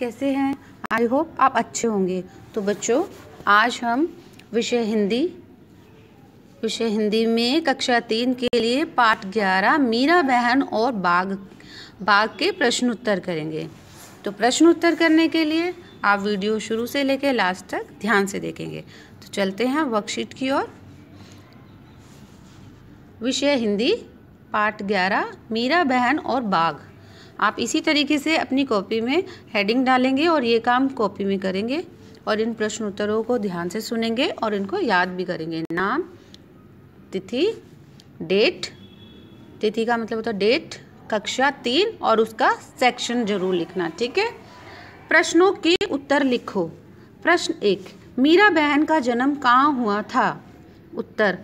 कैसे हैं I hope आप अच्छे होंगे तो बच्चों आज हम विषय हिंदी विषय हिंदी में कक्षा तीन के लिए पाठ ग्यारह मीरा बहन और बाघ बाघ के प्रश्न उत्तर करेंगे तो प्रश्न उत्तर करने के लिए आप वीडियो शुरू से लेकर लास्ट तक ध्यान से देखेंगे तो चलते हैं वर्कशीट की ओर विषय हिंदी पाठ ग्यारह मीरा बहन और बाघ आप इसी तरीके से अपनी कॉपी में हेडिंग डालेंगे और ये काम कॉपी में करेंगे और इन प्रश्न उत्तरों को ध्यान से सुनेंगे और इनको याद भी करेंगे नाम तिथि डेट तिथि का मतलब होता है डेट कक्षा तीन और उसका सेक्शन जरूर लिखना ठीक है प्रश्नों के उत्तर लिखो प्रश्न एक मीरा बहन का जन्म कहाँ हुआ था उत्तर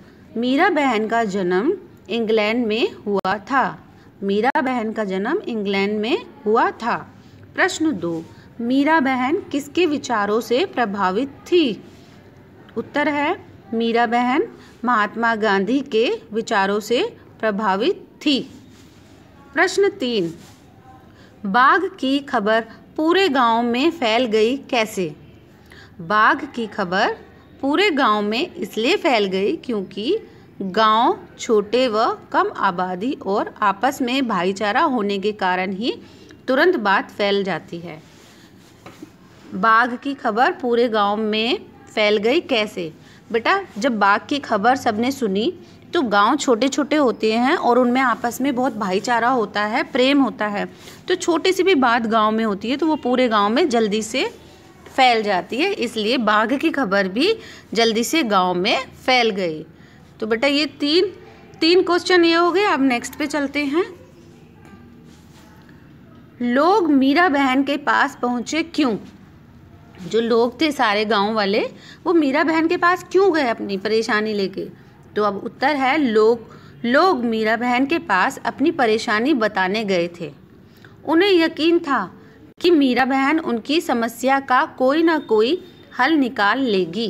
मीरा बहन का जन्म इंग्लैंड में हुआ था मीरा बहन का जन्म इंग्लैंड में हुआ था प्रश्न दो मीरा बहन किसके विचारों से प्रभावित थी उत्तर है मीरा बहन महात्मा गांधी के विचारों से प्रभावित थी प्रश्न तीन बाघ की खबर पूरे गांव में फैल गई कैसे बाघ की खबर पूरे गांव में इसलिए फैल गई क्योंकि गांव छोटे व कम आबादी और आपस में भाईचारा होने के कारण ही तुरंत बात फैल जाती है बाघ की खबर पूरे गांव में फैल गई कैसे बेटा जब बाघ की खबर सबने सुनी तो गांव छोटे छोटे होते हैं और उनमें आपस में बहुत भाईचारा होता है प्रेम होता है तो छोटी सी भी बात गांव में होती है तो वो पूरे गांव में जल्दी से फैल जाती है इसलिए बाघ की खबर भी जल्दी से गांव में फैल गई तो बेटा ये तीन तीन क्वेश्चन ये हो गए अब नेक्स्ट पे चलते हैं लोग मीरा बहन के पास पहुंचे क्यों जो लोग थे सारे गांव वाले वो मीरा बहन के पास क्यों गए अपनी परेशानी लेके तो अब उत्तर है लोग लोग मीरा बहन के पास अपनी परेशानी बताने गए थे उन्हें यकीन था कि मीरा बहन उनकी समस्या का कोई ना कोई हल निकाल लेगी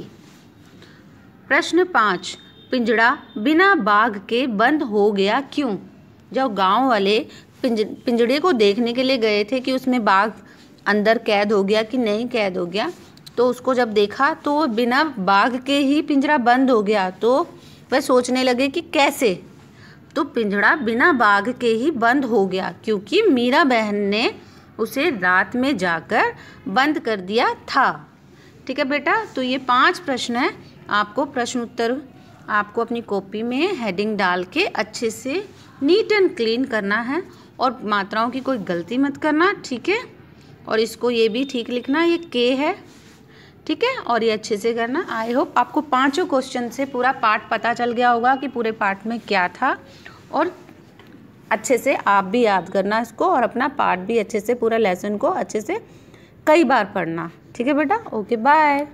प्रश्न पाँच पिंजड़ा बिना बाघ के बंद हो गया क्यों जब गांव वाले पिंज पिंजड़े को देखने के लिए गए थे कि उसमें बाघ अंदर कैद हो गया कि नहीं कैद हो गया तो उसको जब देखा तो बिना बाघ के ही पिंजरा बंद हो गया तो वह सोचने लगे कि कैसे तो पिंजड़ा बिना बाघ के ही बंद हो गया क्योंकि मीरा बहन ने उसे रात में जाकर बंद कर दिया था ठीक है बेटा तो ये पांच प्रश्न हैं आपको प्रश्न उत्तर आपको अपनी कॉपी में हेडिंग डाल के अच्छे से नीट एंड क्लीन करना है और मात्राओं की कोई गलती मत करना ठीक है और इसको ये भी ठीक लिखना ये के है ठीक है और ये अच्छे से करना आई होप आपको पांचों क्वेश्चन से पूरा पार्ट पता चल गया होगा कि पूरे पार्ट में क्या था और अच्छे से आप भी याद करना इसको और अपना पार्ट भी अच्छे से पूरा लेसन को अच्छे से कई बार पढ़ना ठीक है बेटा ओके बाय